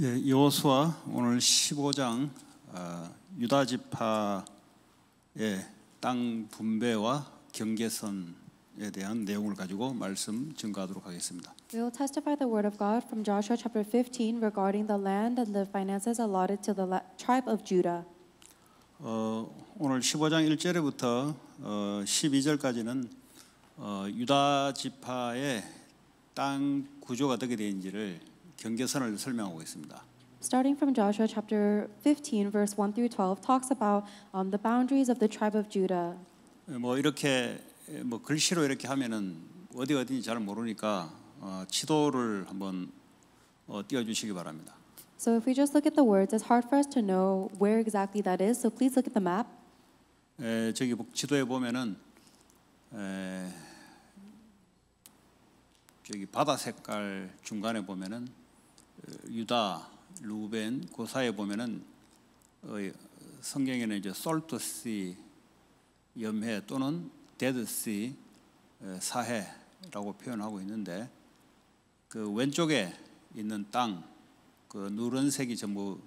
예, 여호수아 오늘 15장 어, 유다 지파의 땅 분배와 경계선에 대한 내용을 가지고 말씀 증거하도록 하겠습니다. We will testify the word of God from Joshua chapter 15 regarding the land and the finances allotted to the tribe of Judah. 어, 오늘 15장 1절부터 어, 12절까지는 어, 유다 지파의 땅 구조가 어떻게 되는지를 경계선을 설명하고 있습니다. Starting from Joshua chapter 15 verse 1 through 12 talks about um, the boundaries of the tribe of Judah. 뭐 이렇게 뭐 글씨로 이렇게 하면은 어디 어디인지 잘 모르니까 어, 지도를 한번 어, 띄워 주시기 바랍니다. So if we just look at the words, it's hard for us to know where exactly that is. So please look at the map. 에, 저기 지도에 보면은 에, 저기 바다 색깔 중간에 보면은 유다, 루벤 그 사이에 보면은 성경에는 이제 솔트시 염해 또는 데드시 사해라고 표현하고 있는데 그 왼쪽에 있는 땅, 그 누런색이 전부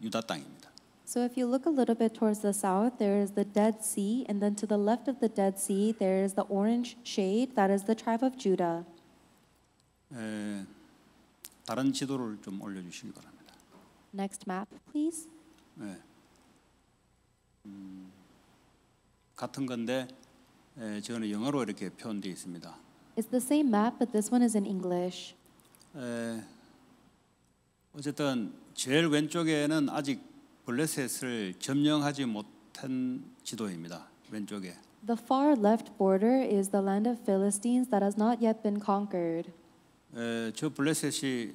유다 땅입니다. So if you look a little bit towards the south, there is the Dead Sea, and then to the left of the Dead Sea, there is the orange shade. That is the tribe of Judah. 에, 다른 지도를 좀 올려주시기 바랍니다. Next map, please. 네. 음, 같은 건데 예, 저는 영어로 이렇게 표현되어 있습니다. It's the same map, but this one is in English. 예, 어쨌든 제일 왼쪽에는 아직 블레셋을 점령하지 못한 지도입니다. 왼쪽에. The far left border is the land of Philistines that has not yet been conquered. 에, 저 블레셋이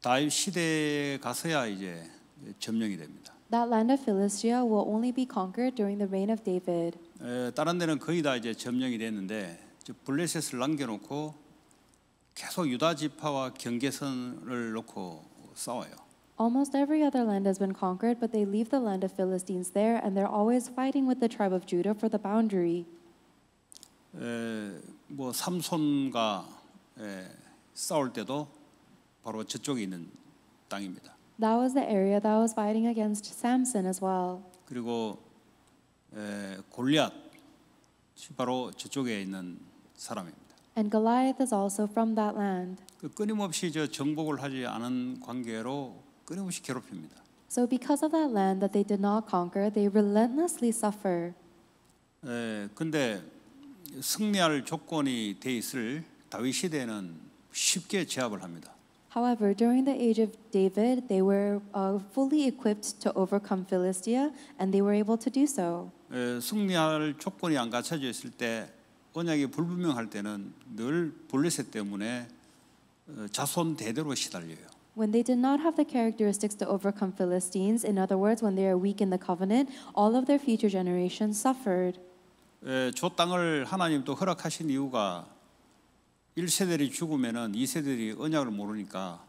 다윗 시대에 가서야 이제 점령이 됩니다. That land of Philistia will only be conquered during the reign of David. 에, 다른 데는 거의 다 이제 점령이 됐는데 저 블레셋을 남겨놓고 계속 유다 지파와 경계선을 놓고 싸워요. Almost every other land has been conquered, but they leave the land of Philistines there, and they're always fighting with the tribe of Judah for the boundary. 에, 뭐 삼손과 에, 싸울 때도 바로 저쪽에 있는 땅입니다. That was the area that was fighting against Samson as well. 그리고 에, 골리앗 바로 저쪽에 있는 사람입니다. And Goliath is also from that land. 그 끊임없이 저 정복을 하지 않은 관계로 끊임없이 괴롭힙니다. So because of that land that they did not conquer, they relentlessly suffer. 에, 근데 승리할 조건이 돼 있을 다윗 시대는 쉽게 제압을 합니다. However, during the age of David, they were uh, fully equipped to overcome Philistia, and they were able to do so. 에, 승리할 조건이 안 갖춰져 있을 때 언약이 불분명할 때는 늘 블레셋 때문에 어, 자손 대대로 시달려요. When they did not have the characteristics to overcome Philistines, in other words, when they are weak in the covenant, all of their future generations suffered. 에, 저 땅을 하나님도 허락하신 이유가 1세대들이 죽으면은 2세대들이 언약을 모르니까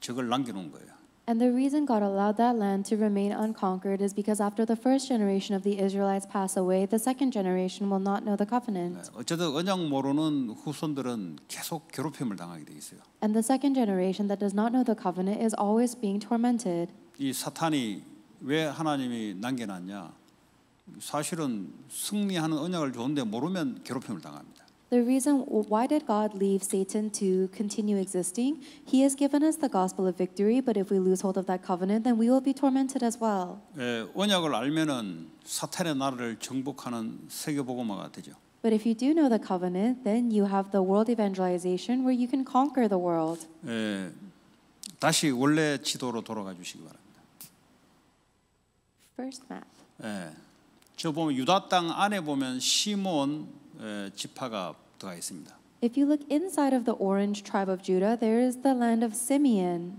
적을 남겨 놓은 거예요. And the reason God allowed that land to remain unconquered is because after the first generation of the Israelites pass away, the second generation will not know the covenant. 어쨌든 언약 모르는 후손들은 계속 괴롭힘을 당하게 돼 있어요. And the second generation that does not know the covenant is always being tormented. 이 사탄이 왜 하나님이 남겨놨냐? 사실은 승리하는 언약을 줬는데 모르면 괴롭힘을 당합니다. The reason why did God leave Satan to continue existing? He has given us the gospel of victory, but if we lose hold of that covenant, then we will be tormented as well. 예, 언약을 알면은 사탄의 나라를 정복하는 세계 복음화가 되죠. But if you do know the covenant, then you have the world evangelization where you can conquer the world. 예, 다시 원래 지도로 돌아가 주시기 바랍니다. First map. 예, 저 보면 유다 땅 안에 보면 시몬 지파가 있습니다. If you look inside of the orange tribe of Judah, there is the land of Simeon.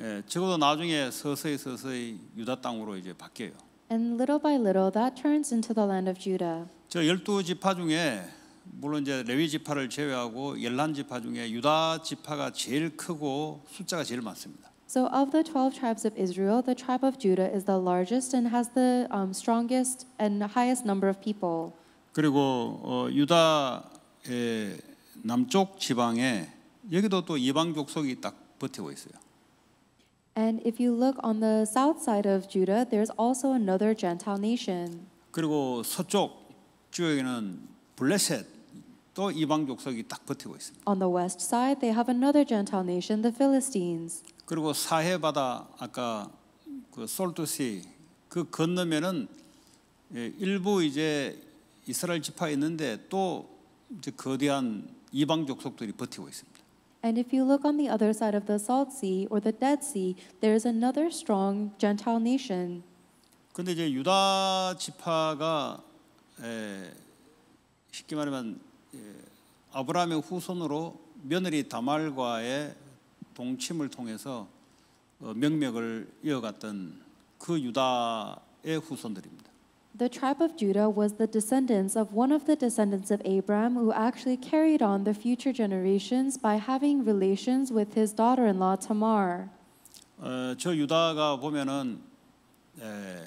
예, 적어도 나중에 서서히 서서히 유다 땅으로 이제 바뀌어요. And little by little, that turns into the land of Judah. 저 열두 지파 중에 물론 이제 레위 지파를 제외하고 열한 지파 중에 유다 지파가 제일 크고 숫자가 제일 많습니다. So of the 12 tribes of Israel, the tribe of Judah is the largest and has the um, strongest and highest number of people. 그리고 어, 유다의 남쪽 지방에 여기도 또 이방 족속이 딱 버티고 있어요. And if you look on the south side of Judah, there's also another Gentile nation. 그리고 서쪽 지역에는 블레셋 또 이방 족속이 딱 버티고 있습니다. On the west side, they have another Gentile nation, the Philistines. 그리고 사해 바다 아까 그 솔트시 그 건너면은 일부 이제 이스라엘 지파에 있는데 또 이제 거대한 이방 족속들이 버티고 있습니다. And if you look on the other side of the Salt Sea or the Dead Sea, there is another strong Gentile nation. 근데 이제 유다 지파가 에, 쉽게 말하면 예, 아브라함의 후손으로 며느리 다말과의 동침을 통해서 어, 명맥을 이어갔던 그 유다의 후손들입니다. The tribe of Judah was the descendants of one of the descendants of Abram who actually carried on the future generations by having relations with his daughter-in-law Tamar. 어, 저 유다가 보면은 에,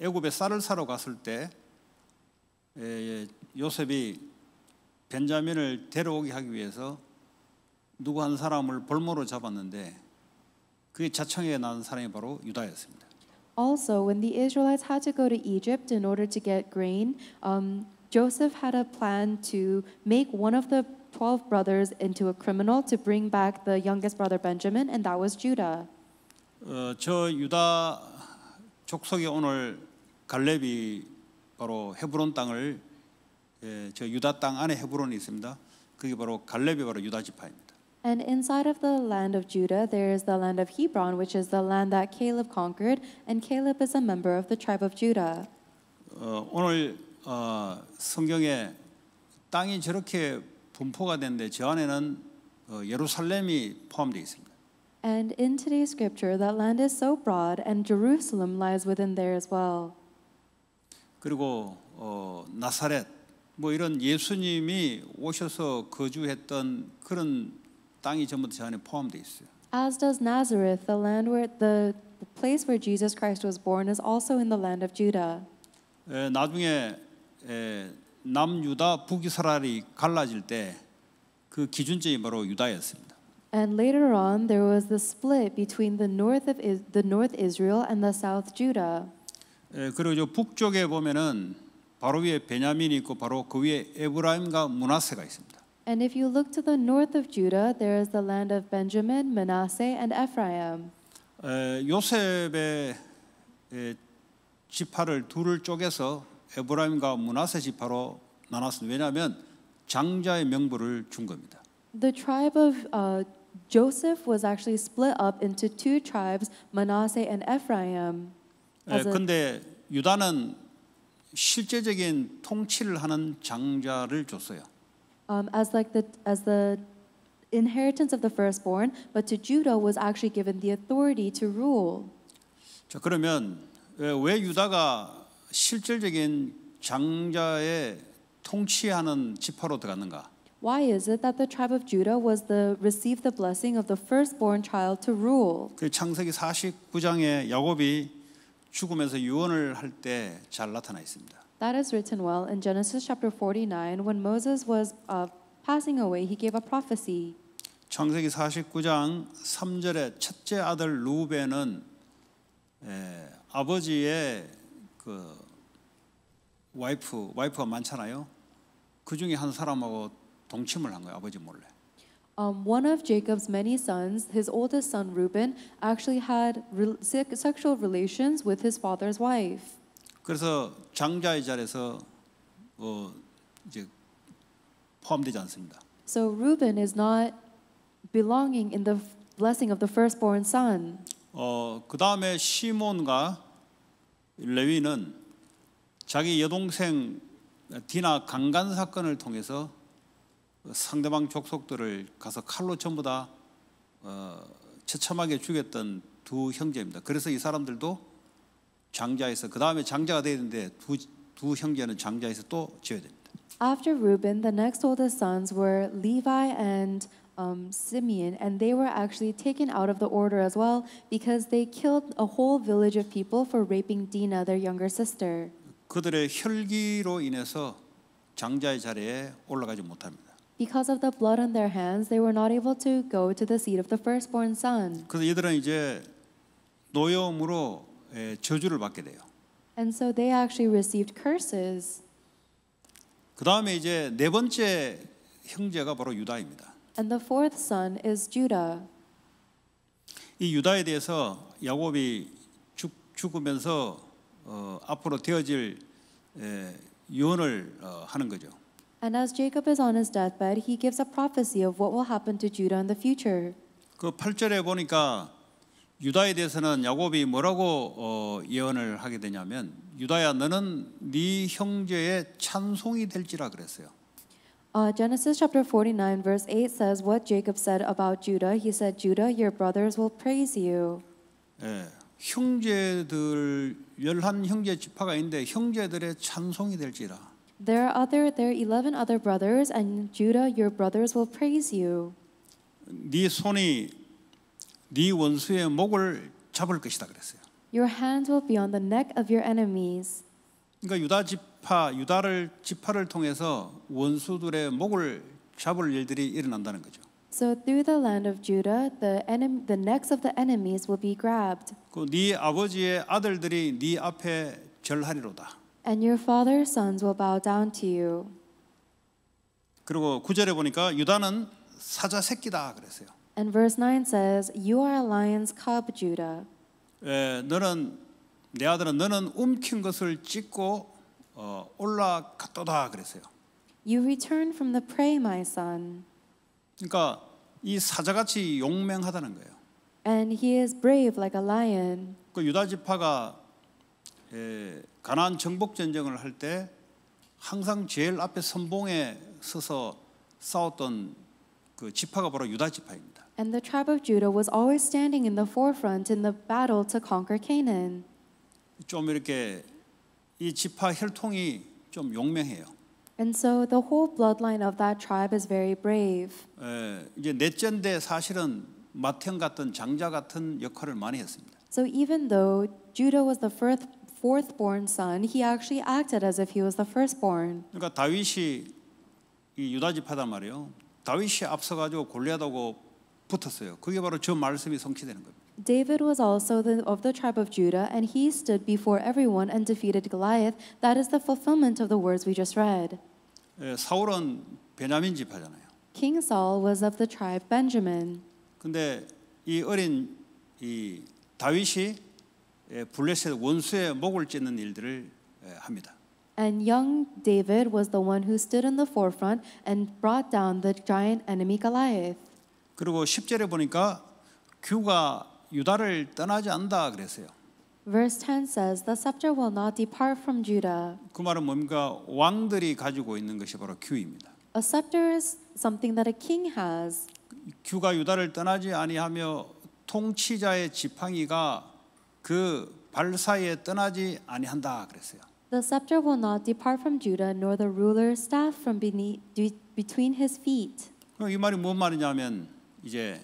애굽에 쌀을 사러 갔을 때 에, 요셉이 벤자민을 데려오게 하기 위해서 누구 한 사람을 볼모로 잡았는데 그게 자청에 난 사람이 바로 유다였습니다. Also, when the Israelites had to go to Egypt in order to get grain, um, Joseph had a plan to make one of the 12 brothers into a criminal to bring back the youngest brother Benjamin, and that was Judah. 어, 저 유다 족속이 오늘 갈렙이 바로 헤브론 땅을 예, 저 유다 땅 안에 헤브론이 있습니다. 그게 바로 갈렙이 바로 유다 지파입니다. And inside of the land of Judah, there is the land of Hebron, which is the land that Caleb conquered, and Caleb is a member of the tribe of Judah. 어, 오늘 어, 성경에 땅이 저렇게 분포가 됐는데 저 안에는 어, 예루살렘이 포함되어 있습니다. And in today's scripture, that land is so broad, and Jerusalem lies within there as well. 그리고 어, 나사렛 뭐 이런 예수님이 오셔서 거주했던 그런 땅이 전부 저 안에 포함되어 있어요. As does Nazareth, the land where the, the place where Jesus Christ was born is also in the land of Judah. 에, 나중에 에, 남유다 북이스라엘이 갈라질 때그 기준점이 바로 유다였습니다. And later on there was the split between the north of the north Israel and the south Judah. 에, 그리고 저 북쪽에 보면은 바로 위에 베냐민이 있고 바로 그 위에 에브라임과 문하세가 있습니다. And if you look to the north of Judah, there is the land of Benjamin, Manasseh, and Ephraim. 요셉의 지파를 둘을 쪼개서 에브라임과 지파로 나눴습니다. 왜냐하면 장자의 명부를 준 겁니다. The tribe of uh, Joseph was actually split up into two tribes, Manasseh and Ephraim. 에, 유다는 실제적인 통치를 하는 장자를 줬어요 um, as like the as the inheritance of the firstborn, but to Judah was actually given the authority to rule. 자 그러면 왜 유다가 실질적인 장자의 통치하는 지파로 들어갔는가? Why is it that the tribe of Judah was the received the blessing of the firstborn child to rule? 그 창세기 49장에 야곱이 죽으면서 유언을 할 나타나 있습니다. That is written well in Genesis chapter 49 when Moses was uh, passing away he gave a prophecy. 창세기 49장 3절에 첫째 아들 루벤은 에, 아버지의 그 와이프 와이프가 많잖아요. 그 중에 한 사람하고 동침을 한 거예요. 아버지 몰래. Um, one of Jacob's many sons, his oldest son Reuben, actually had re- sexual relations with his father's wife. 그래서 장자의 자리에서 어, 이제 포함되지 않습니다. So Reuben is not belonging in the blessing of the firstborn son. 어, 그다음에 시몬과 레위는 자기 여동생 디나 강간 사건을 통해서 상대방 족속들을 가서 칼로 전부 다 어, 처참하게 죽였던 두 형제입니다. 그래서 이 사람들도 장자에서 그 다음에 장자가 돼야 되는데 두, 두 형제는 장자에서 또 지어야 됩니다. After Reuben, the next oldest sons were Levi and um, Simeon, and they were actually taken out of the order as well because they killed a whole village of people for raping Dinah, their younger sister. 그들의 혈기로 인해서 장자의 자리에 올라가지 못합니다. Because of the blood on their hands, they were not able to go to the seat of the firstborn son. 그래서 얘들은 이제 노여움으로 저주를 받게 돼요. And so they actually received curses. 그 다음에 이제 네 번째 형제가 바로 유다입니다. And the fourth son is Judah. 이 유다에 대해서 야곱이 죽, 죽으면서 어, 앞으로 되어질 에, 유언을 어, 하는 거죠. And as Jacob is on his deathbed, he gives a prophecy of what will happen to Judah in the future. 그 8절에 보니까 유다에 대해서는 야곱이 뭐라고 어, 예언을 하게 되냐면 유다야 너는 네 형제의 찬송이 될지라 그랬어요. Uh, Genesis chapter 49 verse 8 says what Jacob said about Judah. He said, "Judah, your brothers will praise you." 예, 형제들 열한 형제 지파가 있는데 형제들의 찬송이 될지라. There are other there are 11 other brothers and Judah, your brothers will praise you. 네 손이 네 원수의 목을 잡을 것이다 그랬어요. Your hand will be on the neck of your enemies. 그러니까 유다 지파 유다를 지파를 통해서 원수들의 목을 잡을 일들이 일어난다는 거죠. So through the land of Judah, the, enemy, the necks of the enemies will be grabbed. 그네 아버지의 아들들이 네 앞에 절하리로다. And your father's sons will bow down to you. 그리고 구절에 보니까 유다는 사자 새끼다 그랬어요. And verse 9 says, "You are a lion's cub, Judah." 예, 너는 내 아들아 너는 움킨 것을 찢고 어, 올라갔다 그랬어요. You return from the prey, my son. 그러니까 이 사자같이 용맹하다는 거예요. And he is brave like a lion. 그 유다 지파가 예, 가나 정복 전쟁을 할때 항상 제일 앞에 선봉에 서서 싸웠던 그 지파가 바로 유다 지파입니다. and the tribe of Judah was always standing in the forefront in the battle to conquer Canaan. 좀 이렇게 이 지파 혈통이 좀 용맹해요. And so the whole bloodline of that tribe is very brave. 에, 이제 넷째인데 사실은 마태형 같은 장자 같은 역할을 많이 했습니다. So even though Judah was the first fourth-born son, he actually acted as if he was the firstborn. 그러니까 다윗이 이 유다 지파단 말이에요. 다윗이 앞서가지고 골리앗하고 붙었어요. 그게 바로 저 말씀이 성취되는 겁니다. David was also the, of the tribe of Judah, and he stood before everyone and defeated Goliath. That is the fulfillment of the words we just read. 예, 사울은 베냐민 King Saul was of the tribe Benjamin. 근데 이 어린 이 다윗이 블레셋 원수의 목을 찢는 일들을 합니다. And young David was the one who stood in the forefront and brought down the giant enemy Goliath. 그리고 10절에 보니까 규가 유다를 떠나지 않는다 그랬어요. Verse 10 says the scepter will not depart from Judah. 그 말은 뭡니까? 왕들이 가지고 있는 것이 바로 규입니다. A scepter is something that a king has. 규가 유다를 떠나지 아니하며 통치자의 지팡이가 그 발사에 떠나지 아니한다 그랬어요. The scepter will not depart from Judah nor the ruler's staff from beneath, between his feet. 이 말이 무슨 말이냐면 이제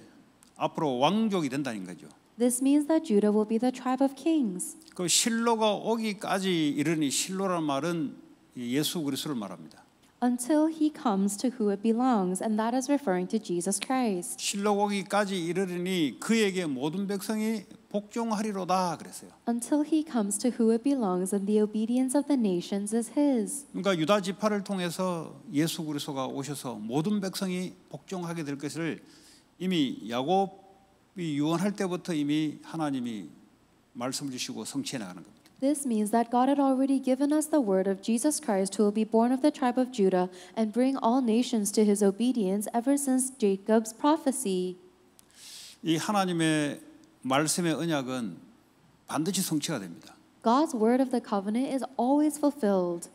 앞으로 왕족이 된다는 거죠. This means that Judah will be the tribe of kings. 그 실로가 오기까지 이르니 실로란 말은 예수 그리스도를 말합니다. Until he comes to who it belongs, and that is referring to Jesus Christ. 실로 오기까지 이르니 그에게 모든 백성이 복종하리로다 그랬어요. Until he comes to who it belongs, and the obedience of the nations is his. 그러니까 유다 지파를 통해서 예수 그리스도가 오셔서 모든 백성이 복종하게 될 것을 이미 야곱이 유언할 때부터 이미 하나님이 말씀을 주시고 성취해 나가는 겁니다. This means that God had already given us the word of Jesus Christ who will be born of the tribe of Judah and bring all nations to his obedience ever since Jacob's prophecy. 이 하나님의 말씀의 언약은 반드시 성취가 됩니다. God's word of the covenant is always fulfilled.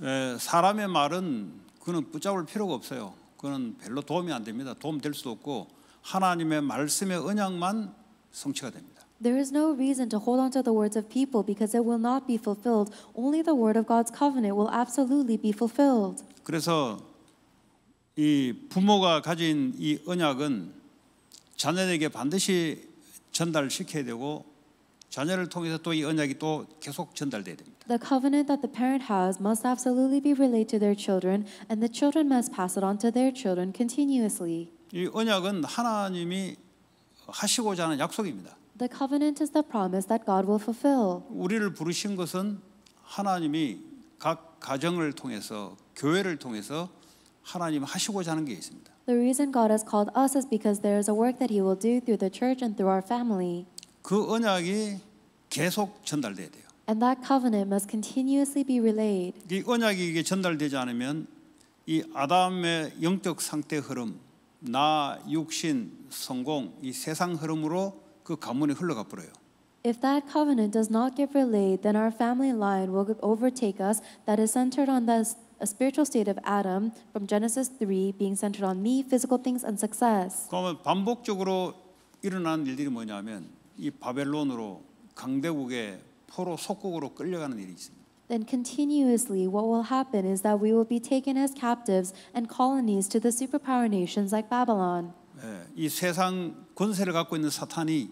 에, 사람의 말은 그는 붙잡을 필요가 없어요. 그거는 별로 도움이 안 됩니다. 도움 될 수도 없고 하나님의 말씀의 언약만 성취가 됩니다. There is no reason to hold on to the words of people because it will not be fulfilled. Only the word of God's covenant will absolutely be fulfilled. 그래서 이 부모가 가진 이 언약은 자녀에게 반드시 전달시켜야 되고 자녀를 통해서 또 이 언약이 또 계속 전달돼야 됩니다. The covenant that the parent has must absolutely be relayed to their children, and the children must pass it on to their children continuously. 이 언약은 하나님이 하시고자 하는 약속입니다. The covenant is the promise that God will fulfill. 우리를 부르신 것은 하나님이 각 가정을 통해서 교회를 통해서 하나님 하시고자 하는 게 있습니다. The reason God has called us is because there is a work that He will do through the church and through our family. 그 언약이 계속 전달돼야 돼요. And that covenant must continuously be relayed. 이 언약이 이게 전달되지 않으면 이 아담의 영적 상태 흐름, 나, 육신, 성공, 이 세상 흐름으로 그 가문이 흘러가 버려요. If that covenant does not get relayed, then our family line will overtake us that is centered on the a spiritual state of Adam from Genesis 3 being centered on me, physical things and success. 그러면 반복적으로 일어난 일들이 뭐냐면 이 바벨론으로 강대국의 포로 속국으로 끌려가는 일이 있습니다. Then continuously what will happen is that we will be taken as captives and colonies to the superpower nations like Babylon. 예, 이 세상 권세를 갖고 있는 사탄이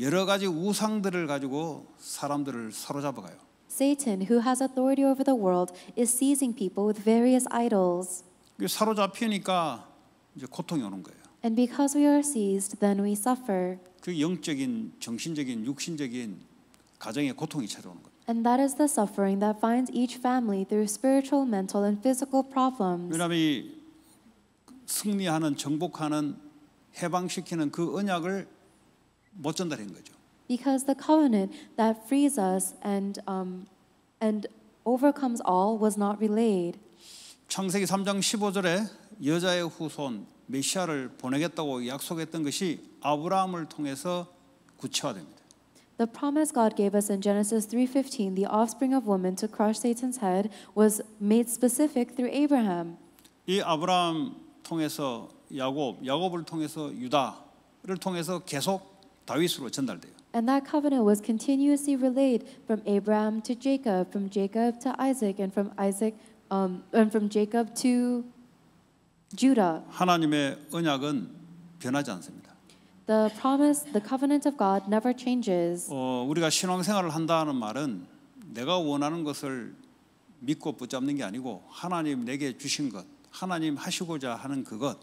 여러 가지 우상들을 가지고 사람들을 사로잡아가요. Satan, who has authority over the world, is seizing people with various idols. 사로잡히니까 이제 고통이 오는 거예요. And because we are seized, then we suffer. 그 영적인, 정신적인, 육신적인 가정에 고통이 찾아오는 거예요. And that is the suffering that finds each family through spiritual, mental, and physical problems. 왜냐하면 이 승리하는, 정복하는, 해방시키는 그 언약을 못 전달한 거죠. Because the covenant that frees us and um, and overcomes all was not relayed. 창세기 3장 15절에 여자의 후손 메시아를 보내겠다고 약속했던 것이 아브라함을 통해서 구체화됩니다. The promise God gave us in Genesis 3:15, the offspring of woman to crush Satan's head, was made specific through Abraham. 이 아브라함 통해서 야곱, 야곱을 통해서 유다를 통해서 계속 다윗으로 전달돼요. And that covenant was continuously relayed from Abraham to Jacob, from Jacob to Isaac, and from Isaac, um, and from Jacob to Judah. 하나님의 언약은 변하지 않습니다. The promise, the covenant of God never changes. 어, 우리가 신앙생활을 한다는 말은 내가 원하는 것을 믿고 붙잡는 게 아니고 하나님 내게 주신 것, 하나님 하시고자 하는 그것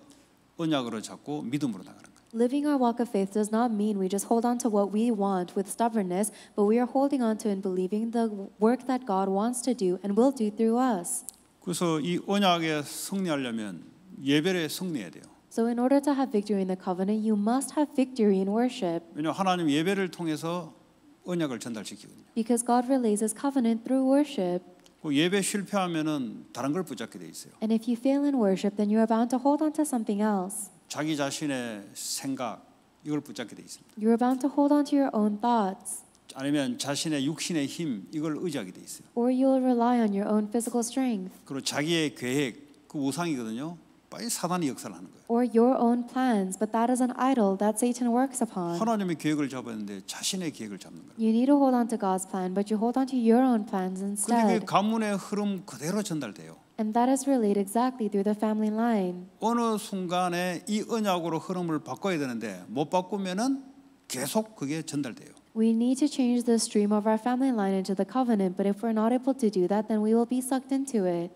언약으로 잡고 믿음으로 나가는 거예요. Living our walk of faith does not mean we just hold on to what we want with stubbornness, but we are holding on to and believing the work that God wants to do and will do through us. 그래서 이 언약에 승리하려면 예배에 승리해야 돼요. So in order to have victory in the covenant, you must have victory in worship. 왜냐 하나님 예배를 통해서 언약을 전달시키거든요. Because God relays His covenant through worship. 예배 실패하면은 다른 걸 붙잡게 돼 있어요. And if you fail in worship, then you are bound to hold on to something else. 자기 자신의 생각 이걸 붙잡게 돼 있습니다. You are bound to hold on to your own thoughts. 아니면 자신의 육신의 힘 이걸 의지하게 돼 있어요. Or you'll rely on your own physical strength. 그리고 자기의 계획 그 우상이거든요. 빨리 사단이 역사를 하는 거예요. Or your own plans, but that is an idol that Satan works upon. 하나님의 계획을 잡았는데 자신의 계획을 잡는 거예요. You need to hold on to God's plan, but you hold on to your own plans instead. 근데 그 가문의 흐름 그대로 전달돼요. And that is relayed exactly through the family line. 어느 순간에 이 언약으로 흐름을 바꿔야 되는데 못 바꾸면은 계속 그게 전달돼요. We need to change the stream of our family line into the covenant, but if we're not able to do that, then we will be sucked into it.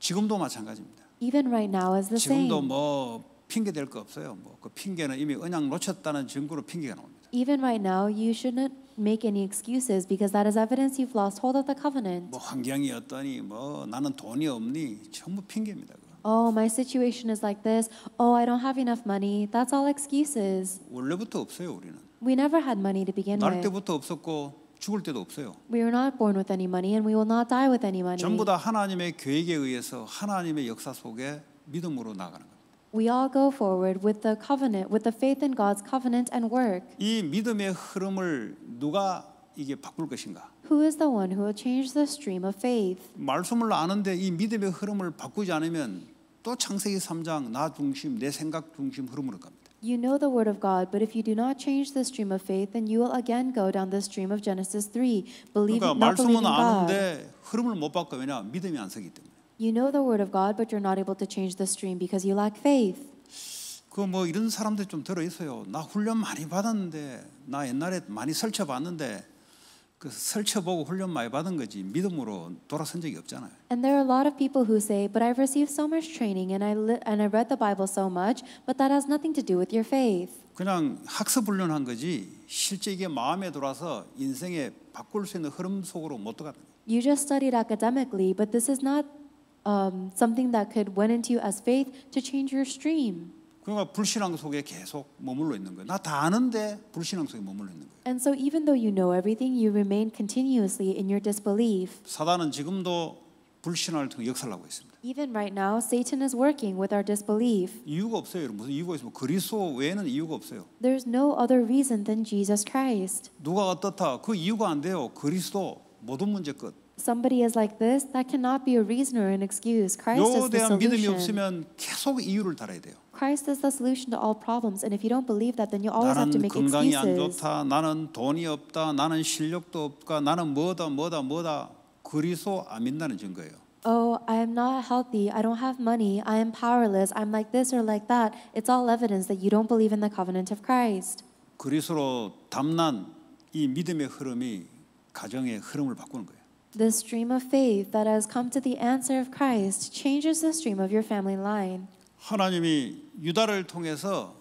지금도 마찬가지입니다. even right now is the same. 지금도 뭐 핑계 댈거 없어요. 뭐그 핑계는 이미 언약 놓쳤다는 증거로 핑계가 나옵니다. Even right now, you shouldn't make any excuses because that is evidence you've lost hold of the covenant. 뭐 환경이 어떠니, 뭐 나는 돈이 없니, 전부 핑계입니다. Oh, my situation is like this. Oh, I don't have enough money. That's all excuses. 원래부터 없어요 우리는. We never had money to begin with. 날 때부터 없었고 죽을 때도 없어요. We are not born with any money and we will not die with any money. 전부 다 하나님의 계획에 의해서 하나님의 역사 속에 믿음으로 나가는 거예요. We all go forward with the covenant, with the faith in God's covenant and work. 이 믿음의 흐름을 누가 이게 바꿀 것인가? Who is the one who will change the stream of faith? 말씀을 아는데 이 믿음의 흐름을 바꾸지 않으면 또 창세기 3장 나 중심, 내 생각 중심 흐름으로 갑니다. You know the word of God, but if you do not change the stream of faith, then you will again go down the stream of Genesis 3, believing 그러니까 not believing 아는데, God. 바꿔 You know the word of God, but you're not able to change the stream because you lack faith. 그뭐 이런 사람들 좀 들어 있어요. 나 훈련 많이 받았는데 나 옛날에 많이 설쳐 봤는데 설쳐보고 훈련 많이 받은 거지 믿음으로 돌아선 적이 없잖아요. And there are a lot of people who say, but I've received so much training and I li- and I read the Bible so much, but that has nothing to do with your faith. 그냥 학습 훈련한 거지 실제 이게 마음에 들어서 인생에 바꿀 수 있는 흐름 속으로 못 들어가는. You just studied academically, but this is not um, something that could went into you as faith to change your stream. 그러니까 불신앙 속에 계속 머물러 있는 거예요. 나 다 아는데 불신앙 속에 머물러 있는 거예요. And so even though you know everything, you remain continuously in your disbelief. 사단은 지금도 불신앙을 통해 역사를 하고 있습니다. Even right now, Satan is working with our disbelief. 이유가 없어요. 여러분. 무슨 이유가 있으면 그리스도 외에는 이유가 없어요. There's no other reason than Jesus Christ. 누가 어떻다 그 이유가 안 돼요. 그리스도 모든 문제 끝. Somebody is like this, that cannot be a reason or an excuse. Christ is the solution. 믿음이 없으면 계속 이유를 달아야 돼요. Christ is the solution to all problems. And if you don't believe that, then you always have to make excuses. 나는 건강이 안 좋다. 나는 돈이 없다. 나는 실력도 없다. 나는 뭐다 뭐다 뭐다. 그리스도 안 믿는 증거예요. Oh, I am not healthy. I don't have money. I am powerless. I'm like this or like that. It's all evidence that you don't believe in the covenant of Christ. 그리스도로 담난 이 믿음의 흐름이 가정의 흐름을 바꾸는 거예요. The stream of faith that has come to the answer of Christ changes the stream of your family line. 하나님이 유다를 통해서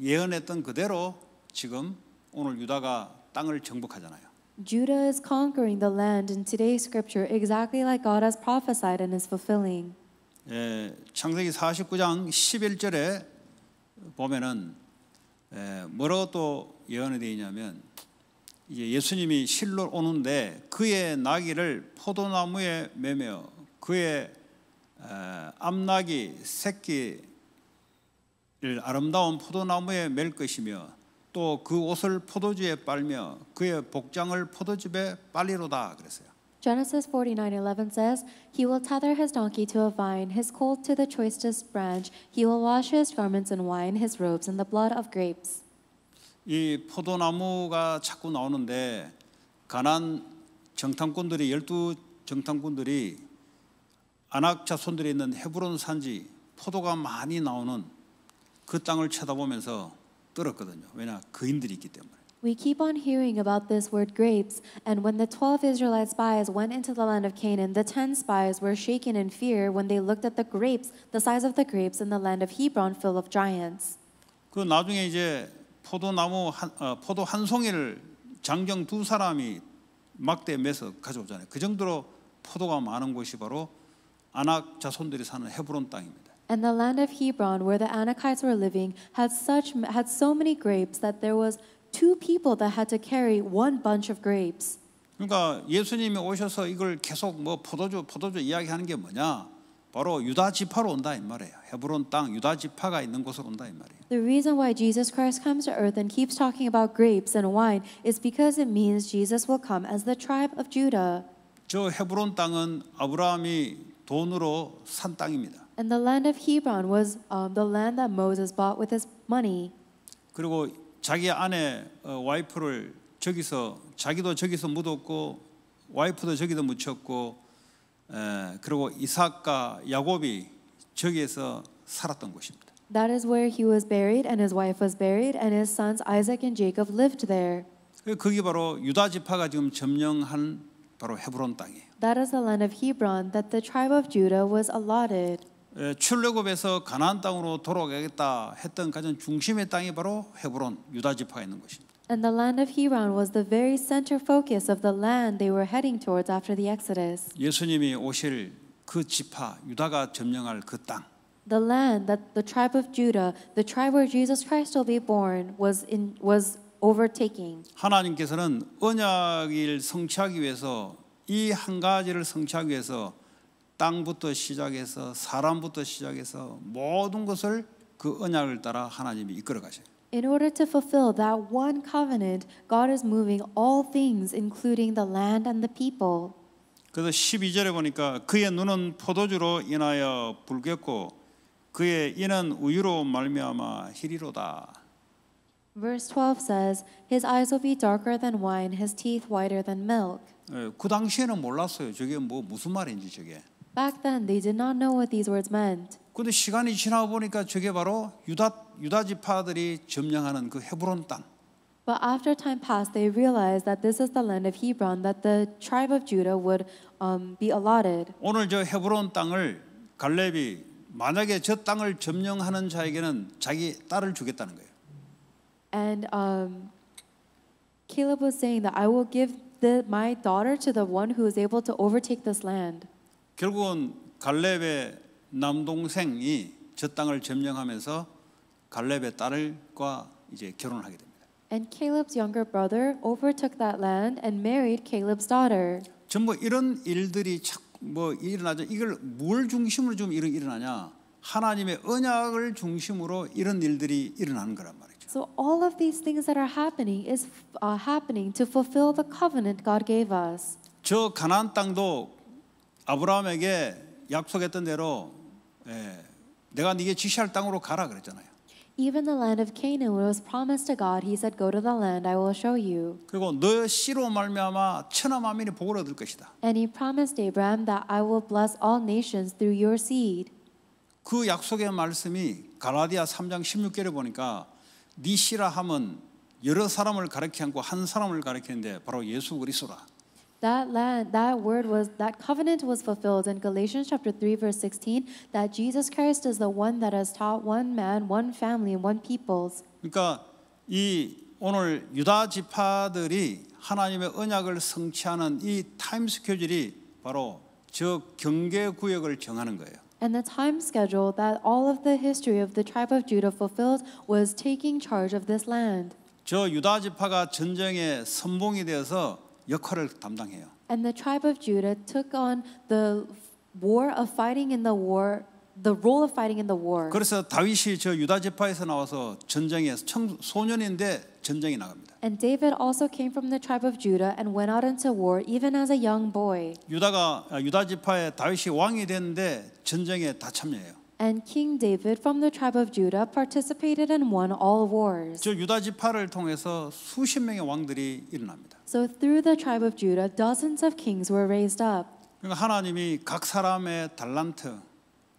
예언했던 그대로 지금 오늘 유다가 땅을 정복하잖아요. Judah is conquering the land in today's scripture exactly like God has prophesied and is fulfilling. 예, 창세기 49장 11절에 보면은 예, 뭐라고 또 예언이 되어 있냐면 이제 예수님이 실로 오는데 그의 나귀를 포도나무에 매며 그의 암나기 새끼를 아름다운 포도나무에 맬 것이며 또 그 옷을 포도주에 빨며 그의 복장을 포도즙에 빨리로다 그랬어요. Genesis 49:11 says, "He will tether his donkey to a vine, his colt to the choicest branch. He will wash his garments in wine, his robes in the blood of grapes." 이 포도나무가 자꾸 나오는데 가난 정탐꾼들이 열두 정탐꾼들이 안악 자손들이 있는 헤브론 산지 포도가 많이 나오는 그 땅을 쳐다보면서 떨었거든요. 왜냐 그인들이 있기 때문에. We keep on hearing about this word grapes, and when the 12 Israelite spies went into the land of Canaan, the 10 spies were shaken in fear when they looked at the grapes, the size of the grapes in the land of Hebron full of giants. 그 나중에 이제 포도나무 한, 어, 포도 한 송이를 장경 두 사람이 막대 매서 가져오잖아요. 그 정도로 포도가 많은 곳이 바로 아낙 자손들이 사는 헤브론 땅입니다. And the land of Hebron, where the Anakites were living, had such had so many grapes that there was two people that had to carry one bunch of grapes. 그러니까 예수님이 오셔서 이걸 계속 뭐 포도주 포도주 이야기하는 게 뭐냐? 바로 유다 지파로 온다 이 말이에요. 헤브론 땅 유다 지파가 있는 곳으로 온다 이 말이에요. The reason why Jesus Christ comes to earth and keeps talking about grapes and wine is because it means Jesus will come as the tribe of Judah. 저 헤브론 땅은 아브라함이 돈으로 산 땅입니다. And the land of Hebron was um, the land that Moses bought with his money. 그리고 자기 아내 어, 와이프를 저기서 자기도 저기서 묻었고 와이프도 저기서 묻혔고 에, 그리고 이삭과 야곱이 저기에서 살았던 곳입니다. That is where he was buried and his wife was buried and his sons Isaac and Jacob lived there. 그게 바로 유다 지파가 지금 점령한 바로 헤브론 땅이에요. That is the land of Hebron that the tribe of Judah was allotted. 출애굽에서 가나안 땅으로 돌아가겠다 했던 가장 중심의 땅이 바로 헤브론 유다 지파가 있는 곳입니다. And the land of Hebron was the very center focus of the land they were heading towards after the Exodus. 예수님이 오실 그 지파 유다가 점령할 그 땅. The land that the tribe of Judah, the tribe where Jesus Christ will be born, was in was overtaking. 하나님께서는 언약을 성취하기 위해서 이 한 가지를 성취하기 위해서 땅부터 시작해서 사람부터 시작해서 모든 것을 그 언약을 따라 하나님이 이끌어 가세요. In order to fulfill that one covenant, God is moving all things including the land and the people. 그래서 12절에 보니까 그의 눈은 포도주로 인하여 붉겠고 그의 이는 우유로 말미암아 희리로다. Verse 12 says, His eyes will be darker than wine, his teeth whiter than milk. 예, 그 당시에는 몰랐어요. 저게 뭐 무슨 말인지 저게. Back then, they did not know what these words meant. 근데 시간이 지나고 보니까 저게 바로 유다 유다 지파들이 점령하는 그 헤브론 땅. But after time passed, they realized that this is the land of Hebron that the tribe of Judah would um, be allotted. 오늘 저 헤브론 땅을 갈렙이 만약에 저 땅을 점령하는 자에게는 자기 딸을 주겠다는 거예요. And um, Caleb was saying that I will give the, my daughter to the one who is able to overtake this land. 결국은 갈렙의 남동생이 저 땅을 점령하면서 갈렙의 딸과 이제 결혼하게 됩니다. And Caleb's younger brother overtook that land and married Caleb's daughter. 전부 이런 일들이 뭐 일어나죠. 이걸 뭘 중심으로 좀 이런 일어나냐? 하나님의 언약을 중심으로 이런 일들이 일어나는 거란 말이에요. So all of these things that are happening is uh, happening to fulfill the covenant God gave us. 저 가나안 땅도 아브라함에게 약속했던 대로 예, 내가 네게 지시할 땅으로 가라 그랬잖아요. Even the land of Canaan was promised to God. He said, "Go to the land I will show you." 그리고 너 씨로 말미암아 천하 만민이 복을 얻을 것이다. And he promised Abraham that I will bless all nations through your seed. 그 약속의 말씀이 갈라디아 3장 16절에 보니까 니시라 함은 여러 사람을 가리키지 않고 한 사람을 가리키는데 바로 예수 그리스도라. That land, that word was that covenant was fulfilled in Galatians chapter 3 verse 16 that Jesus Christ is the one that has taught one man, one family, and one peoples. 그러니까 이 오늘 유다 지파들이 하나님의 언약을 성취하는 이 타임 스케줄이 바로 저 경계 구역을 정하는 거예요. And the time schedule that all of the history of the tribe of Judah fulfilled was taking charge of this land. 저 유다 지파가 전쟁의 선봉이 되어서 역할을 담당해요. And the tribe of Judah took on the war of fighting in the war the role of fighting in the war. 그래서 다윗이 저 유다 지파에서 나와서 전쟁에 청, 소년인데 전쟁에 나갑니다. And David also came from the tribe of Judah and went out into war even as a young boy. 유다가 유다 지파의 다윗이 왕이 됐는데 전쟁에 다 참여해요. And King David from the tribe of Judah participated and won all wars. 저 유다 지파를 통해서 수십 명의 왕들이 일어납니다. So through the tribe of Judah, dozens of kings were raised up. 그러니까 하나님이 각 사람의 달란트,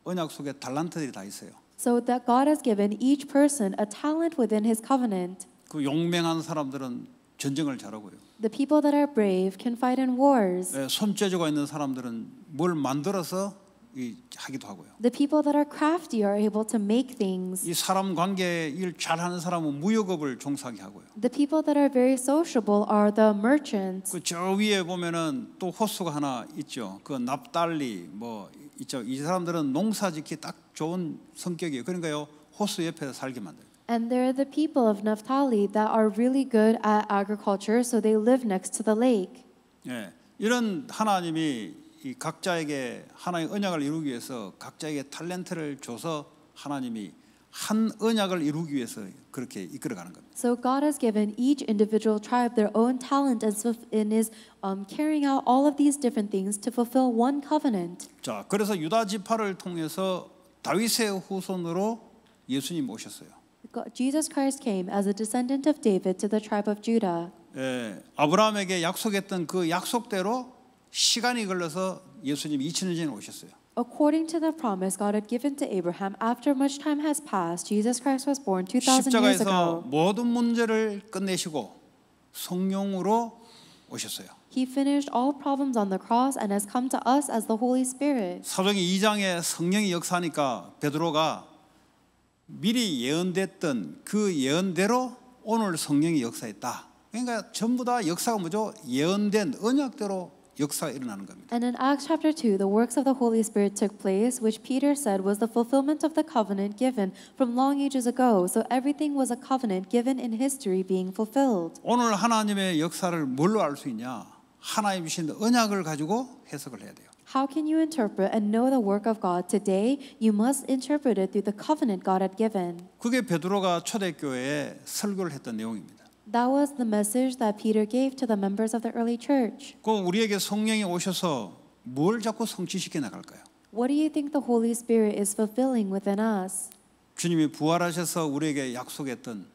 언약 속에 달란트들이 다 있어요. So that God has given each person a talent within His covenant. 그 용맹한 사람들은 전쟁을 잘하고요. The people that are brave can fight in wars. 예, 손재주가 있는 사람들은 뭘 만들어서 이, 하기도 하고요. The people that are crafty are able to make things. 이 사람 관계 일 잘하는 사람은 무역업을 종사하게 하고요. The people that are very sociable are the merchants. 그저 위에 보면은 또 호수가 하나 있죠. 그 납달리 뭐 있죠. 이 사람들은 농사짓기 딱 좋은 성격이에요. 그러니까요 호수 옆에서 살게 만들. And they're the people of Naphtali that are really good at agriculture, so they live next to the lake. 예, 이런 하나님이 이 각자에게 하나의 언약을 이루기 위해서 각자에게 탤런트를 줘서 하나님이 한 언약을 이루기 위해서 그렇게 이끌어가는 겁니다. So God has given each individual tribe their own talent and is um, carrying out all of these different things to fulfill one covenant. 자, 그래서 유다 지파를 통해서 다윗의 후손으로 예수님 오셨어요. God, Jesus Christ came as a descendant of David to the tribe of Judah. 예, 아브라함에게 약속했던 그 약속대로 시간이 걸려서 예수님 2000년 전에 오셨어요. According to the promise God had given to Abraham, after much time has passed, Jesus Christ was born 2000 years ago. 십자가에서 모든 문제를 끝내시고 성령으로 오셨어요. He finished all problems on the cross and has come to us as the Holy Spirit. 사도행 2장에 성령이 역사하니까 베드로가 미리 예언됐던 그 예언대로 오늘 성령이 역사했다. 그러니까 전부 다 역사가 뭐죠? 예언된 언약대로 역사가 일어나는 겁니다. And in Acts chapter 2, the works of the Holy Spirit took place, which Peter said was the fulfillment of the covenant given from long ages ago. So everything was a covenant given in history being fulfilled. 오늘 하나님의 역사를 뭘로 알 수 있냐? 하나님 주신 언약을 가지고 해석을 해야 돼요. How can you interpret and know the work of God today? You must interpret it through the covenant God had given. 그게 베드로가 초대교회에 설교를 했던 내용입니다. That was the message that Peter gave to the members of the early church. 그럼 우리에게 성령이 오셔서 뭘 자꾸 성취시켜 나갈까요? What do you think the Holy Spirit is fulfilling within us? 주님이 부활하셔서 우리에게 약속했던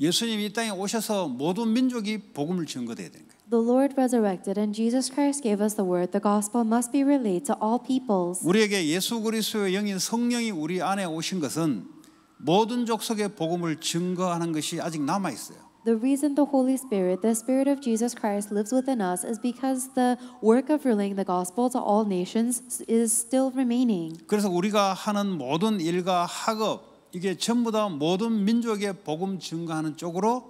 예수님이 이 땅에 오셔서 모든 민족이 복음을 증거돼야 되는 거예요. The Lord resurrected and Jesus Christ gave us the word the gospel must be relayed to all peoples. 우리에게 예수 그리스도의 영인 성령이 우리 안에 오신 것은 모든 족속의 복음을 증거하는 것이 아직 남아 있어요. The reason the Holy Spirit, the Spirit of Jesus Christ, lives within us is because the work of relaying the gospel to all nations is still remaining. 그래서 우리가 하는 모든 일과 학업 이게 전부 다 모든 민족의 복음 증거하는 쪽으로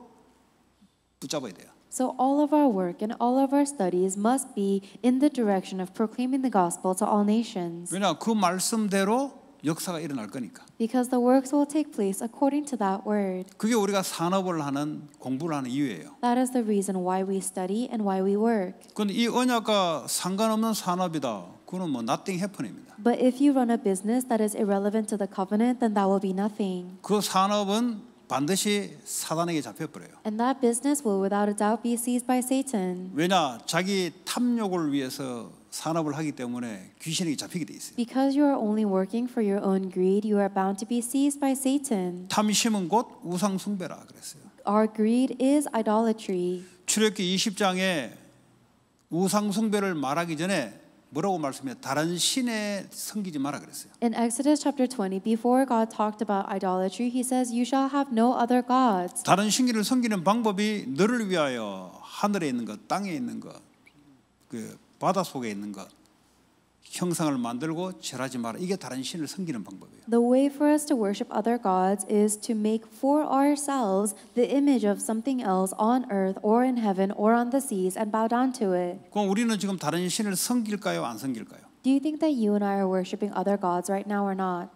붙잡아야 돼요. So all of our work and all of our studies must be in the direction of proclaiming the gospel to all nations. 왜냐 그 말씀대로 역사가 일어날 거니까. Because the works will take place according to that word. 그게 우리가 산업을 하는 공부를 하는 이유예요. That is the reason why we study and why we work. 근데 이 언약과 상관없는 산업이다. 그거는 뭐 nothing happening입니다. But if you run a business that is irrelevant to the covenant, then that will be nothing. 그 산업은 반드시 사단에게 잡혀 버려요. And that business will without a doubt be seized by Satan. 왜냐? 자기 탐욕을 위해서 산업을 하기 때문에 귀신에게 잡히게 돼 있어요. Because you are only working for your own greed, you are bound to be seized by Satan. 탐심은 곧 우상 숭배라 그랬어요. Our greed is idolatry. 출애굽기 20장에 우상 숭배를 말하기 전에 뭐라고 말씀해 다른 신에 섬기지 마라 그랬어요. In Exodus chapter 20, before God talked about idolatry, he says you shall have no other gods. 다른 신기를 섬기는 방법이 너를 위하여 하늘에 있는 것, 땅에 있는 것, 그 바다 속에 있는 것 형상을 만들고 절하지 마라. 이게 다른 신을 섬기는 방법이에요. The way for us to worship other gods is to make for ourselves the image of something else on earth or in heaven or on the seas and bow down to it. 그럼 우리는 지금 다른 신을 섬길까요, 안 섬길까요? Do you think that you and I are worshiping other gods right now or not?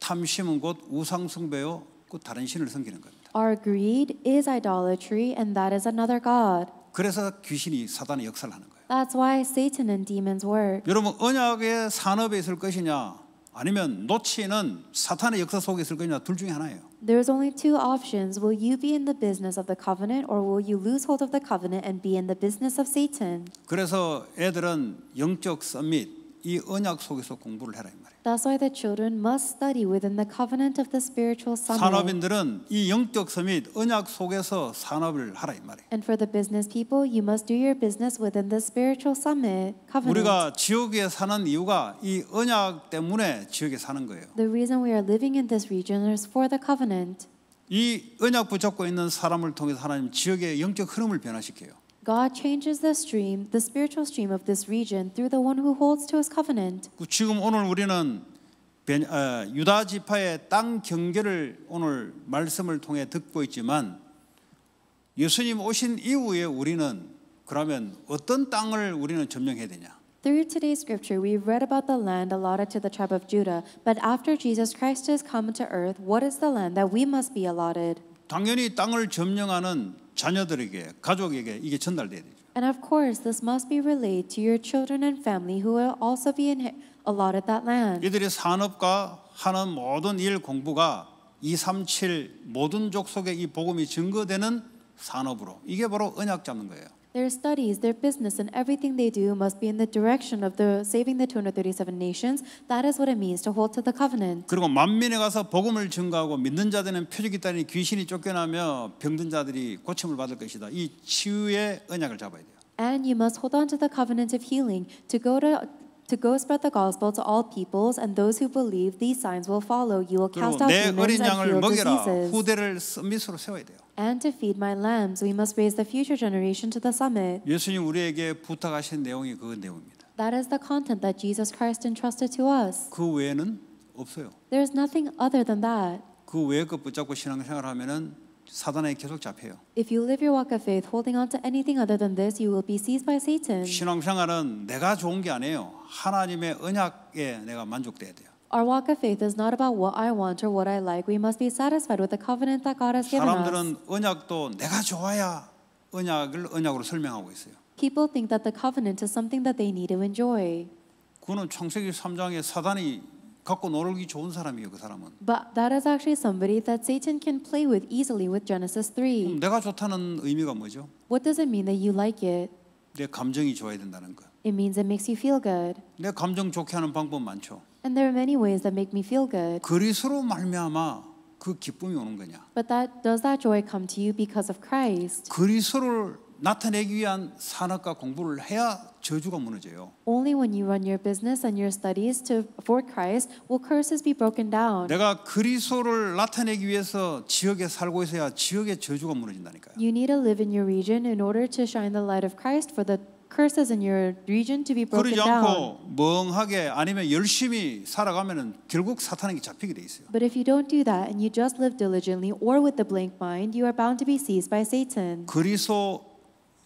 탐심은 곧 우상 숭배요, 곧 다른 신을 섬기는 겁니다. Our greed is idolatry and that is another god. 그래서 귀신이 사단의 역사를 하는 That's why Satan and demons work. 여러분 언약의 산업에 있을 것이냐 아니면 노치는 사탄의 역사 속에 있을 것이냐 둘 중에 하나예요. There's only two options. Will you be in the business of the covenant or will you lose hold of the covenant and be in the business of Satan? 그래서 애들은 영적 서밋 이 언약 속에서 공부를 해라 이 말이에요. That's why the children must study within the covenant of the spiritual summit. 산업인들은 이 영적 서밋 언약 속에서 산업을 하라 이 말이에요. And for the business people, you must do your business within the spiritual summit covenant. 우리가 지옥에 사는 이유가 이 언약 때문에 지옥에 사는 거예요. The reason we are living in this region is for the covenant. 이 언약 붙잡고 있는 사람을 통해서 하나님 지역의 영적 흐름을 변화시켜요. God changes the stream, the spiritual stream of this region through the one who holds to his covenant. 지금 오늘 우리는 유다 지파의 땅 경계를 오늘 말씀을 통해 듣고 있지만 예수님 오신 이후에 우리는 그러면 어떤 땅을 우리는 점령해야 되냐? Through today's scripture, we've read about the land allotted to the tribe of Judah, but after Jesus Christ has come to earth, what is the land that we must be allotted? 당연히 땅을 점령하는 자녀들에게 가족에게 이게 전달돼야 되죠. And of course, this must be relayed to your children and family who will also be allotted that land. 이들이 산업과 하는 모든 일 공부가 237 모든 족속의 이 복음이 증거되는 산업으로 이게 바로 언약 잡는 거예요. Their studies, their business, and everything they do must be in the direction of the saving the 237 nations. That is what it means to hold to the covenant. 그리고 만민에 가서 복음을 증거하고 믿는 자들은 표적이 따르니 귀신이 쫓겨나며 병든 자들이 고침을 받을 것이다. 이 치유의 언약을 잡아야 돼요. And you must hold on to the covenant of healing to go to to go spread the gospel to all peoples and those who believe these signs will follow you will cast out demons and heal diseases. 후대를 서밋으로 세워야 돼요. And to feed my lambs, we must raise the future generation to the summit. 예수님 우리에게 부탁하신 내용이 그 내용입니다. That is the content that Jesus Christ entrusted to us. 그 외에는 없어요. There is nothing other than that. 그 외의 것 붙잡고 신앙생활 사단에 계속 잡혀요. If you live your walk of faith holding on to anything other than this, you will be seized by Satan. 신앙생활은 내가 좋은 게 아니에요. 하나님의 언약에 내가 만족돼야 돼요. Our walk of faith is not about what I want or what I like. We must be satisfied with the covenant that God has given us. 사람들은 언약도 내가 좋아야 언약을 언약으로 설명하고 있어요. People think that the covenant is something that they need to enjoy. 그는 창세기 3장에 사단이 갖고 놀기 좋은 사람이에요, 그 사람은. But that is actually somebody that Satan can play with easily with Genesis 3. 내가 좋다는 의미가 뭐죠? What does it mean that you like it? 내 감정이 좋아야 된다는 거. It means it makes you feel good. 내 감정 좋게 하는 방법 많죠. And there are many ways that make me feel good. 그리스로 말미암아 그 기쁨이 오는 거냐? But that does that joy come to you because of Christ? 그리스도를 나타내기 위한 산업과 공부를 해야 저주가 무너져요. Only when you run your business and your studies to for Christ will curses be broken down. 내가 그리스도를 나타내기 위해서 지역에 살고 있어야 지역의 저주가 무너진다니까요. You need to live in your region in order to shine the light of Christ for the curses in your region to be broken 그러지 않고 down. 멍하게 아니면 열심히 살아가면은 결국 사탄에게 잡히게 돼 있어요. But if you don't do that and you just live diligently or with the blank mind, you are bound to be seized by Satan. 그리스도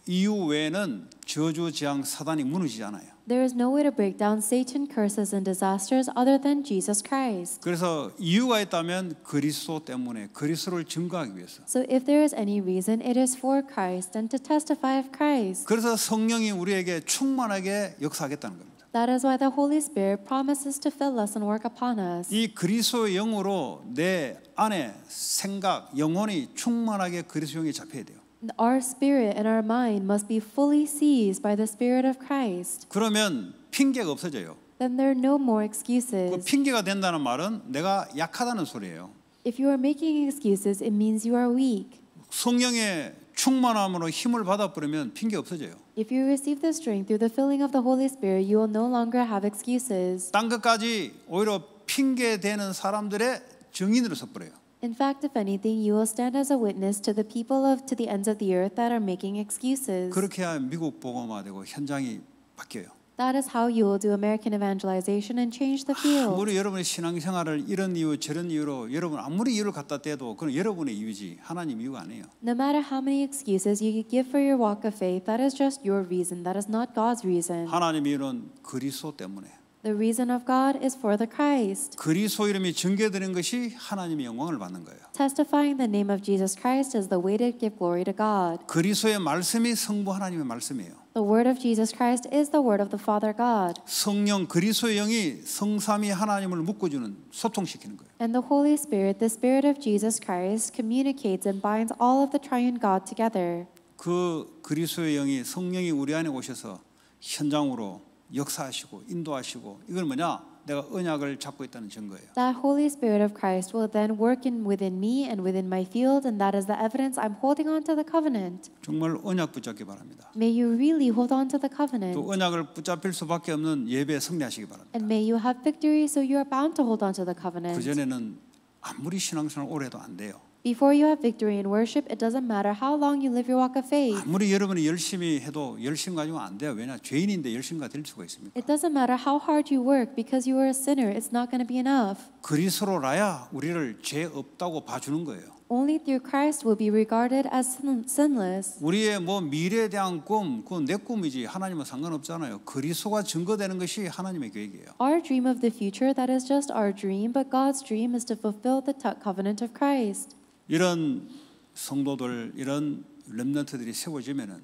이후에는 저주 지향 사단이 무너지잖아요. There is no way to break down Satan curses and disasters other than Jesus Christ. 그래서 이유가 있다면 그리스도 때문에 그리스도를 증거하기 위해서. So if there is any reason, it is for Christ and to testify of Christ. 그래서 성령이 우리에게 충만하게 역사하겠다는 겁니다. That is why the Holy Spirit promises to fill us and work upon us. 이 그리스도의 영으로 내 안에 생각, 영혼이 충만하게 그리스도 영에 잡혀야 돼 our spirit and our mind must be fully seized by the spirit of Christ. 그러면 핑계가 없어져요. Then there are no more excuses. 그 핑계가 된다는 말은 내가 약하다는 소리예요. If you are making excuses, it means you are weak. 성령의 충만함으로 힘을 받아 버리면 핑계 없어져요. If you receive the strength through the filling of the Holy Spirit, you will no longer have excuses. 땅 끝까지 오히려 핑계 대는 사람들의 증인으로 섰버려요. In fact, if anything, you will stand as a witness to the people of to the ends of the earth that are making excuses. 그렇게 해야 미국 복음화되고 현장이 바뀌어요. That is how you will do American evangelization and change the field. 아무리 여러분의 신앙생활을 이런 이유 저런 이유로 여러분 아무리 이유를 갖다 대도 그건 여러분의 이유지 하나님 이유가 아니에요. No matter how many excuses you give for your walk of faith, that is just your reason. That is not God's reason. 하나님 이유는 그리스도 때문에. The reason of God is for the Christ. 그리스도 이름이 증개되는 것이 하나님의 영광을 받는 거예요. Testifying the name of Jesus Christ is the way to give glory to God. 그리스도의 말씀이 성부 하나님의 말씀이에요. The word of Jesus Christ is the word of the Father God. 성령 그리스도의 영이 성삼위 하나님을 묶어 주는 소통시키는 거예요. And the Holy Spirit, the Spirit of Jesus Christ communicates and binds all of the triune God together. 그 그리스도의 영이 성령이 우리 안에 오셔서 현장으로 역사하시고 인도하시고 이건 뭐냐? 내가 언약을 잡고 있다는 증거예요. That Holy Spirit of Christ will then work in within me and within my field, and that is the evidence I'm holding on to the covenant. 정말 언약 붙잡기 바랍니다. May you really hold on to the covenant. 또 언약을 붙잡힐 수밖에 없는 예배에 승리하시기 바랍니다. And may you have victory, so you are bound to hold on to the covenant. 그 전에는 아무리 신앙생활 오래도 안 돼요. Before you have victory in worship, it doesn't matter how long you live your walk of faith. 아무리 여러분이 열심히 해도 열심 가지고 안 돼요. 왜냐 죄인인데 열심과 될 수가 있습니까? It doesn't matter how hard you work because you are a sinner. It's not going to be enough. 그리스도로라야 우리를 죄 없다고 봐 주는 거예요. Only through Christ will be regarded as sinless. 우리의 뭐 미래에 대한 꿈, 그건 내 꿈이지 하나님은 상관없잖아요. 그리스도가 증거되는 것이 하나님의 계획이에요. Our dream of the future that is just our dream, but God's dream is to fulfill the covenant of Christ. 이런 성도들, 이런 렘넌트들이 세워지면은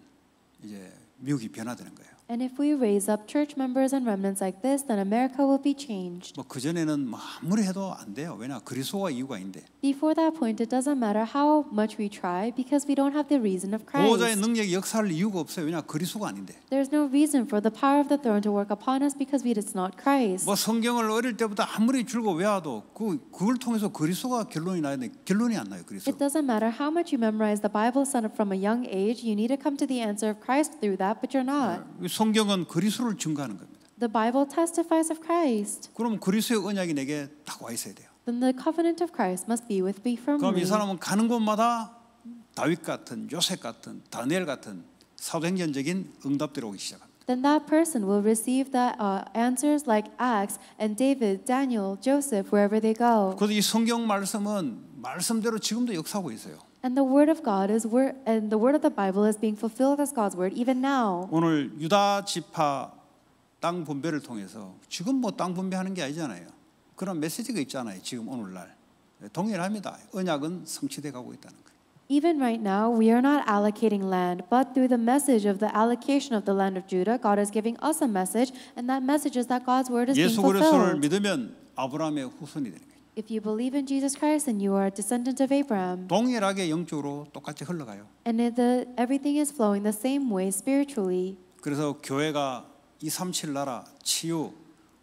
이제 미국이 변화되는 거예요. And if we raise up church members and remnants like this, then America will be changed. 뭐 아무리 해도 안 돼요. 왜냐? 이유가 있는데. Before that point, it doesn't matter how much we try because we don't have the reason of Christ. 보호자의 역사를 이유가 없어요. 왜냐? 그리스도가 아닌데. There's no reason for the power of the throne to work upon us because it is not Christ. 뭐 성경을 어릴 때부터 아무리 줄고 외워도 그 그걸 통해서 그리스도가 결론이 나야 돼. 결론이 안 나요. 그리스도. It doesn't matter how much you memorize the Bible from a young age, you need to come to the answer of Christ through that, but you're not. 성경은 그리스도를 증거하는 겁니다. The Bible testifies of Christ. 그럼 그리스도의 언약이 내게 딱와 있어야 돼요. Then the covenant of Christ must be with me from 그럼 이 사람은 가는 곳마다 다윗 같은 요셉 같은 다니엘 같은 사도행전적인 응답들이 오기 시작합니다. Then that person will receive the uh, answers like Acts and David, Daniel, Joseph, wherever they go. 그래서 이 성경 말씀은 말씀대로 지금도 역사하고 있어요. And the word of God is word, and the word of the Bible is being fulfilled as God's word even now. 오늘 유다 지파 땅 분배를 통해서 지금 뭐 땅 분배하는 게 아니잖아요. 그런 메시지가 있잖아요. 지금 오늘날 동일합니다. 언약은 성취돼 가고 있다는 거. Even right now, we are not allocating land, but through the message of the allocation of the land of Judah, God is giving us a message, and that message is that God's word is being fulfilled. 예수 그리스도를 믿으면 아브라함의 후손이 되는 if you believe in Jesus Christ, then you are a descendant of Abraham. 동일하게 영적으로 똑같이 흘러가요. And the, everything is flowing the same way spiritually. 그래서 교회가 이 삼칠 나라 치유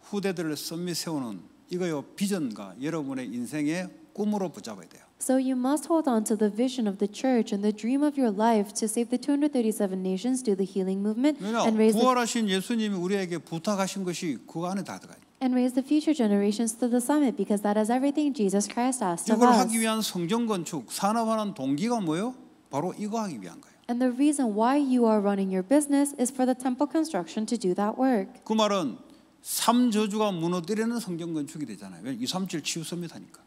후대들을 썸미 세우는 이거요 비전과 여러분의 인생의 꿈으로 붙잡아야 돼요. So you must hold on to the vision of the church and the dream of your life to save the 237 nations, do the healing movement, and raise. 구원하신 예수님이 우리에게 부탁하신 것이 그 안에 다 들어가 and raise the future generations to the summit because that is everything Jesus Christ asked of 이걸 us. 하기 위한 성전 건축 산업화는 동기가 뭐예요? 바로 이거 하기 위한 거예요. And the reason why you are running your business is for the temple construction to do that work. 그 말은 삼저주가 무너뜨리는 성전 건축이 되잖아요. 치유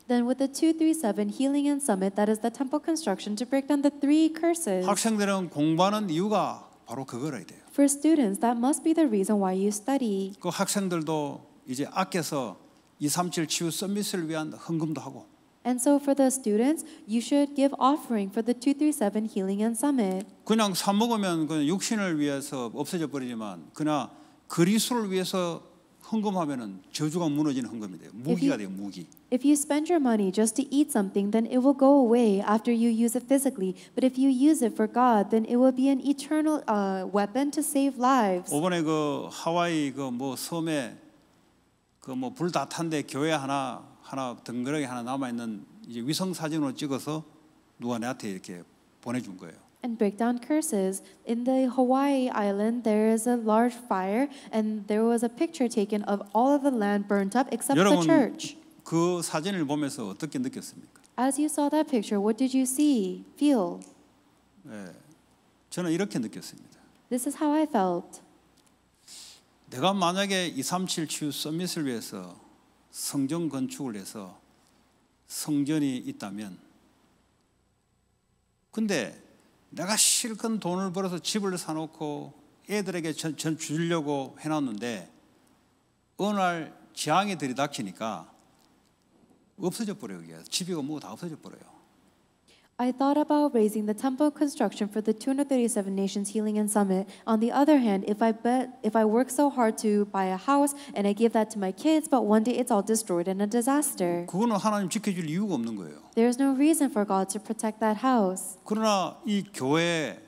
Then with the 237 healing and summit that is the temple construction to break down the three curses. 학생들은 공부하는 이유가 바로 그거라 돼요. For students that must be the reason why you study. 그 학생들도 이제 아껴서 237 치유 서밋을 위한 헌금도 하고 And so for the students, you should give offering for the 237 Healing and Summit. 그냥 사 먹으면 그냥 육신을 위해서 없어져 버리지만 그나 그리스도를 위해서 헌금하면은 저주가 무너지는 헌금이 돼요. 무기가 돼요, 무기. If you spend your money just to eat something, then it will go away after you use it physically. But if you use it for God, then it will be an eternal uh, weapon to save lives. 이번에 그 하와이 그 뭐 섬에 그뭐불다 탄데 교회 하나 하나 덩그러기 하나 남아 있는 이제 위성 사진으로 찍어서 누가 내한테 이렇게 보내준 거예요. And break down curses. In the Hawaii island, there is a large fire, and there was a picture taken of all of the land burnt up except the church. 그 사진을 보면서 어떻게 느꼈습니까? As you saw that picture, what did you see, feel? 예, 저는 이렇게 느꼈습니다. This is how I felt. 내가 만약에 237 치유 서밋을 위해서 성전 건축을 해서 성전이 있다면 근데 내가 실컷 돈을 벌어서 집을 사놓고 애들에게 전, 전 주려고 해놨는데 어느 날 재앙이 들이닥치니까 없어져 버려요. 집이고 뭐 다 없어져 버려요. I thought about raising the temple construction for the 237 Nations Healing and Summit. On the other hand, if I bet if I work so hard to buy a house and I give that to my kids, but one day it's all destroyed in a disaster. 그거는 하나님 지켜줄 이유가 없는 거예요. There's no reason for God to protect that house. 그러나 이 교회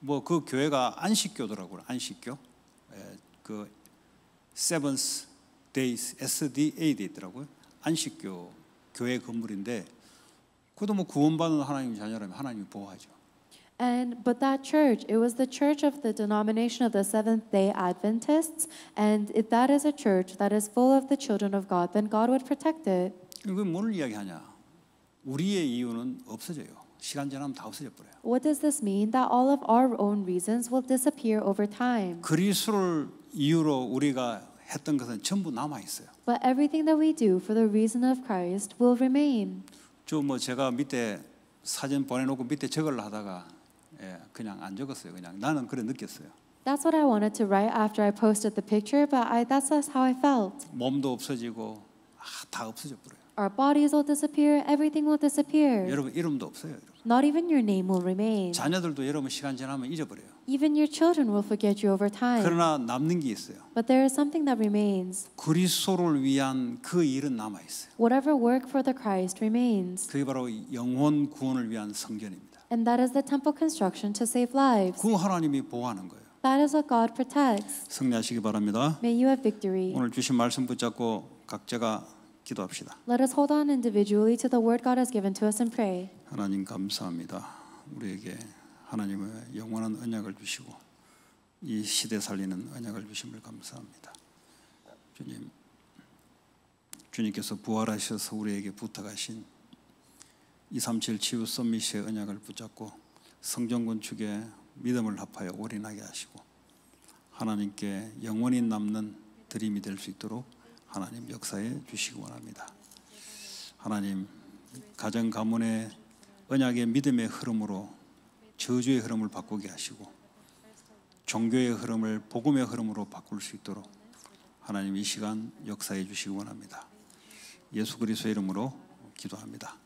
뭐그 교회가 안식교더라고요. 안식교. 그 Seventh Days SDA도 있더라고요. 안식교 교회 건물인데 뭐 구원받은 자녀라면 하나님이 보호하죠. And but that church, it was the church of the denomination of the Seventh Day Adventists, and if that is a church that is full of the children of God, then God would protect it. 그리고 뭘 이야기하냐? 우리의 이유는 없어져요. 시간 지나면 다 없어져 버려요. What does this mean? That all of our own reasons will disappear over time. 그리스도를 이유로 우리가 했던 것은 전부 남아 있어요. But everything that we do for the reason of Christ will remain. 주뭐 제가 밑에 사진 보내놓고 밑에 적으려 하다가 예, 그냥 안 적었어요. 그냥 나는 그래 느꼈어요. That's what I wanted to write after I posted the picture, but I, that's just how I felt. 몸도 없어지고 아, 다 없어져 버려요. Our bodies will disappear, everything will disappear. 여러분 이름도 없어요. 이름. Not even your name will remain. 자녀들도 여러분 시간 지나면 잊어버려요. Even your children will forget you over time. 그러나 남는 게 있어요. But there is something that remains. 그리스도를 위한 그 일은 남아 있어요. Whatever work for the Christ remains. 그게 바로 영혼 구원을 위한 성전입니다. And that is the temple construction to save lives. 그 하나님이 보호하는 거예요. That is what God protects. 승리하시기 바랍니다. May you have victory. 오늘 주신 말씀 붙잡고 각자가 기도합시다. Let us hold on individually to the word God has given to us and pray. 하나님 감사합니다. 우리에게 하나님의 영원한 언약을 주시고 이 시대 살리는 언약을 주심을 감사합니다. 주님, 주님께서 부활하셔서 우리에게 부탁하신 237 치유 서밋의 언약을 붙잡고 성전 건축에 믿음을 합하여 올인하게 하시고 하나님께 영원히 남는 드림이 될 수 있도록 하나님 역사에 주시기 원합니다. 하나님 가정 가문의 언약의 믿음의 흐름으로 저주의 흐름을 바꾸게 하시고 종교의 흐름을 복음의 흐름으로 바꿀 수 있도록 하나님 이 시간 역사해 주시기 원합니다. 예수 그리스도 이름으로 기도합니다.